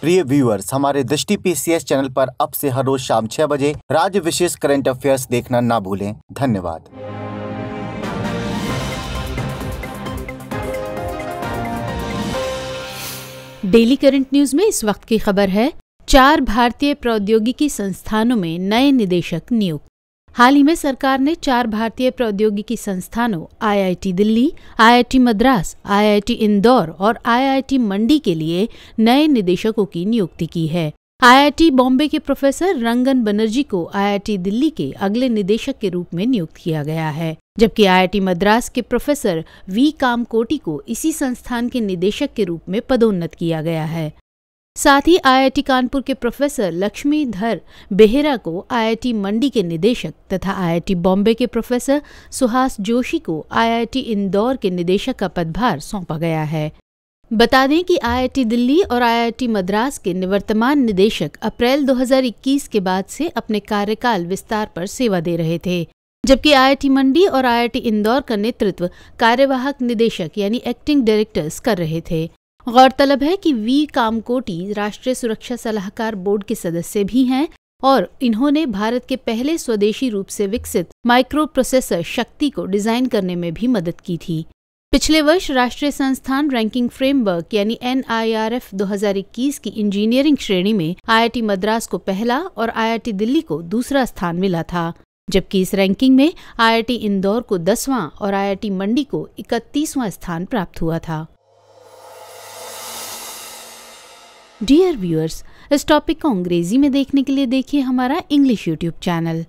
प्रिय व्यूअर्स हमारे दृष्टि पीसीएस चैनल पर अब से हर रोज शाम छह बजे राज्य विशेष करंट अफेयर्स देखना ना भूलें धन्यवाद डेली करंट न्यूज में इस वक्त की खबर है चार भारतीय प्रौद्योगिकी संस्थानों में नए निदेशक नियुक्त हाल ही में सरकार ने चार भारतीय प्रौद्योगिकी संस्थानों IIT Delhi IIT Madras IIT Indore और आईआईटी मंडी के लिए नए निदेशकों की नियुक्ति की है आईआईटी बॉम्बे के प्रोफेसर रंगन बनर्जी को आईआईटी दिल्ली के अगले निदेशक के रूप में नियुक्त किया गया है जबकि आईआईटी मद्रास के प्रोफेसर वी कामकोटी को इसी संस्थान के निदेशक के रूप में पदोन्नत किया गया है साथ ही आईआईटी कानपुर के प्रोफेसर लक्ष्मीधर बेहरा को आईआईटी मंडी के निदेशक तथा आईआईटी बॉम्बे के प्रोफेसर सुहास जोशी को आईआईटी इंदौर के निदेशक का पदभार सौंपा गया है बता दें कि आईआईटी दिल्ली और आईआईटी मद्रास के निवर्तमान निदेशक अप्रैल 2021 के बाद से अपने कार्यकाल विस्तार पर सेवा दे रहे थे जबकि आईआईटी मंडी और आईआईटी इंदौर का नेतृत्व कार्यवाहक निदेशक यानी एक्टिंग डायरेक्टर्स कर रहे थे गौरतलब है कि वी कामकोटी राष्ट्रीय सुरक्षा सलाहकार बोर्ड के सदस्य भी हैं और इन्होंने भारत के पहले स्वदेशी रूप से विकसित माइक्रो प्रोसेसर शक्ति को डिजाइन करने में भी मदद की थी पिछले वर्ष राष्ट्रीय संस्थान रैंकिंग फ्रेमवर्क यानी एन 2021 की इंजीनियरिंग श्रेणी में आईआईटी मद्रास को पहला और आईआईटी दिल्ली को दूसरा स्थान मिला था जबकि इस रैंकिंग में आईआईटी इंदौर को दसवां और आईआईटी मंडी को इकतीसवां स्थान प्राप्त हुआ था डियर व्यूअर्स इस टॉपिक को अंग्रेजी में देखने के लिए देखिए हमारा इंग्लिश यूट्यूब चैनल